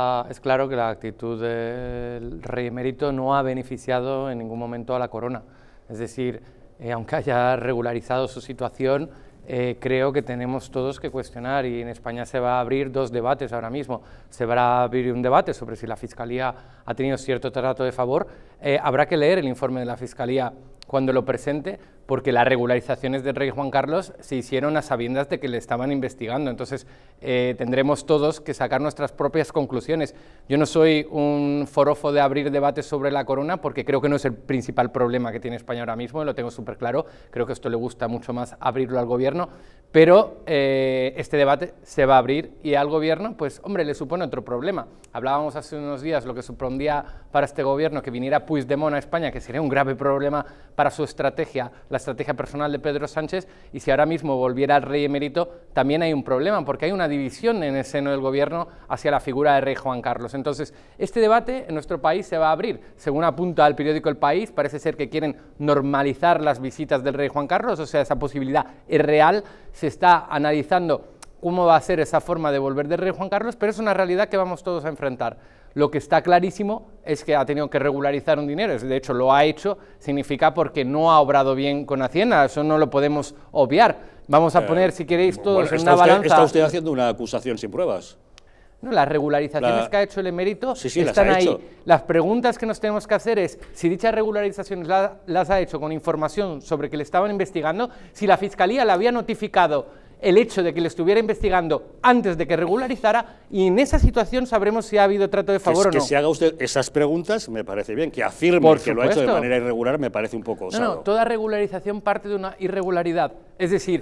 Ah, es claro que la actitud del rey emérito no ha beneficiado en ningún momento a la corona. Es decir, eh, aunque haya regularizado su situación, eh, creo que tenemos todos que cuestionar y en España se va a abrir dos debates ahora mismo. Se va a abrir un debate sobre si la Fiscalía ha tenido cierto trato de favor. Eh, habrá que leer el informe de la Fiscalía cuando lo presente, porque las regularizaciones del rey Juan Carlos se hicieron a sabiendas de que le estaban investigando. Entonces, eh, tendremos todos que sacar nuestras propias conclusiones. Yo no soy un forofo de abrir debates sobre la corona, porque creo que no es el principal problema que tiene España ahora mismo, lo tengo súper claro. Creo que esto le gusta mucho más abrirlo al gobierno. Pero eh, este debate se va a abrir y al gobierno, pues hombre, le supone otro problema. Hablábamos hace unos días lo que supondría para este gobierno que viniera Puigdemont a España, que sería un grave problema para su estrategia, la estrategia personal de Pedro Sánchez, y si ahora mismo volviera al rey emérito, también hay un problema, porque hay una división en el seno del gobierno hacia la figura del rey Juan Carlos. Entonces, este debate en nuestro país se va a abrir. Según apunta el periódico El País, parece ser que quieren normalizar las visitas del rey Juan Carlos, o sea, esa posibilidad es real se está analizando cómo va a ser esa forma de volver de rey Juan Carlos, pero es una realidad que vamos todos a enfrentar. Lo que está clarísimo es que ha tenido que regularizar un dinero, de hecho lo ha hecho, significa porque no ha obrado bien con Hacienda, eso no lo podemos obviar. Vamos a eh, poner, si queréis, todos en una balanza. Está usted haciendo una acusación sin pruebas las regularizaciones que ha hecho el emérito están ahí. Las preguntas que nos tenemos que hacer es si dichas regularizaciones las ha hecho con información sobre que le estaban investigando, si la Fiscalía le había notificado el hecho de que le estuviera investigando antes de que regularizara y en esa situación sabremos si ha habido trato de favor o no. Que se haga usted esas preguntas me parece bien, que afirme que lo ha hecho de manera irregular me parece un poco No, no, toda regularización parte de una irregularidad, es decir,